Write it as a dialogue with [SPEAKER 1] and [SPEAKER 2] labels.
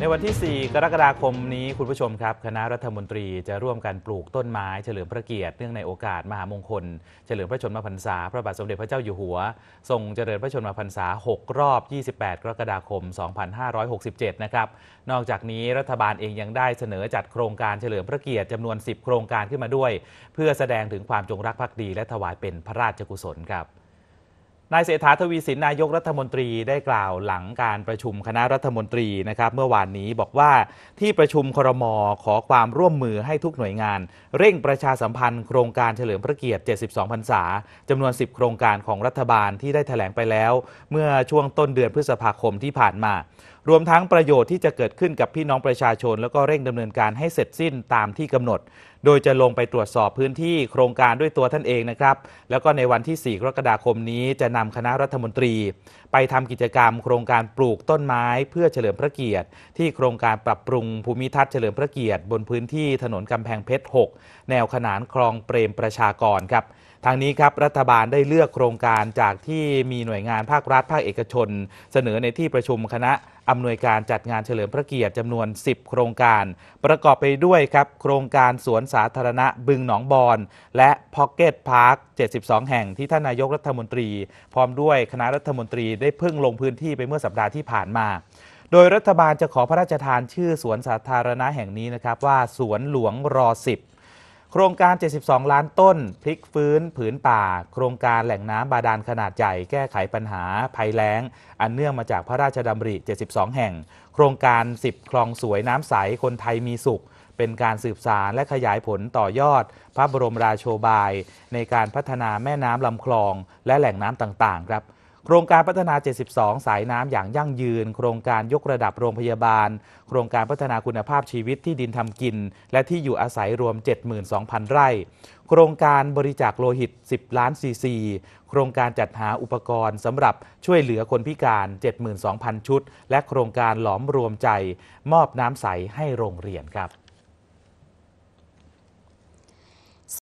[SPEAKER 1] ในวันที่ 4 กรกฎาคมนี้คุณผู้ชมครับคณะรัฐมนตรีจะร่วมกันปลูกต้นไม้เฉลิมพระเกียรติเนื่องในโอกาสมหามงคลเฉลิมพระชนมพรรษา พระบาทสมเด็จพระเจ้าอยู่หัว ทรงเจริญพระชนมพรรษา 6 รอบ 28 กรกฎาคม 2567นะครับนอกจากนี้รัฐบาลเองยังได้เสนอจัดโครงการเฉลิมพระเกียรติจำนวน 10 โครงการขึ้นมาด้วย เพื่อแสดงถึงความจงรักภักดีและถวายเป็นพระราชกุศลครับนายเศรษฐาทวีสินนายกรัฐมนตรีได้กล่าวหลังการประชุมคณะรัฐมนตรีนะครับ เมื่อวานนี้บอกว่าที่ประชุมครมอขอความร่วมมือให้ทุกหน่วยงาน เร่งประชาสัมพันธ์โครงการเฉลิมพระเกียรติ 72 พรรษาจำนวน 10 โครงการของรัฐบาลที่ได้ถแถลงไปแล้ว เมื่อช่วงต้นเดือนพฤษภาคมที่ผ่านมารวมทั้งประโยชน์ที่จะเกิดขึ้นกับพี่น้องประชาชน แล้วก็เร่งดำเนินการให้เสร็จสิ้นตามที่กำหนด โดยจะลงไปตรวจสอบพื้นที่โครงการด้วยตัวท่านเองนะครับ แล้วก็ในวันที่ 4 กรกฎาคมนี้จะนำคณะรัฐมนตรี ไปทำกิจกรรมโครงการปลูกต้นไม้ เพื่อเฉลิมพระเกียรติ ที่โครงการปรับปรุงภูมิทัศน์เฉลิมพระเกียรติ บนพื้นที่ถนนกำแพงเพชร6แนวขนานคลองเปรมประชากรครับทางนี้ครับรัฐบาลได้เลือกโครงการจากที่มีหน่วยงานภาครัฐภาคเอกชน เสนอในที่ประชุมคณะอำนวยการจัดงานเฉลิมพระเกียรติจำนวน 10 โครงการ ประกอบไปด้วยครับ โครงการสวนสาธารณะบึงหนองบอนและพ็อกเก็ตพาร์ค72 แห่งที่ท่านนายกรัฐมนตรี พร้อมด้วยคณะรัฐมนตรีได้เพิ่งลงพื้นที่ไปเมื่อสัปดาห์ที่ผ่านมา โดยรัฐบาลจะขอพระราชทานชื่อสวนสาธารณะแห่งนี้นะครับว่าสวนหลวงรอสิบโครงการ 72 ล้านต้นพลิกฟื้นผืนป่า โครงการแหล่งน้ำบาดาลขนาดใหญ่แก้ไขปัญหาภัยแล้ง อันเนื่องมาจากพระราชดำริ 72 แห่ง โครงการ 10คลองสวยน้ำใสคนไทยมีสุข เป็นการสืบสารและขยายผลต่อยอด พระบรมราโชบายในการพัฒนาแม่น้ำลำคลองและแหล่งน้ำต่าง ๆ ครับโครงการพัฒนา 72 สายน้ำอย่างยั่งยืน โครงการยกระดับโรงพยาบาล โครงการพัฒนาคุณภาพชีวิตที่ดินทำกิน และที่อยู่อาศัยรวม 72,000 ไร่ โครงการบริจาคโลหิต 10 ล้านซีซี โครงการจัดหาอุปกรณ์สำหรับช่วยเหลือคนพิการ 72,000 ชุด และโครงการหลอมรวมใจ มอบน้ำใสให้โรงเรียนครับ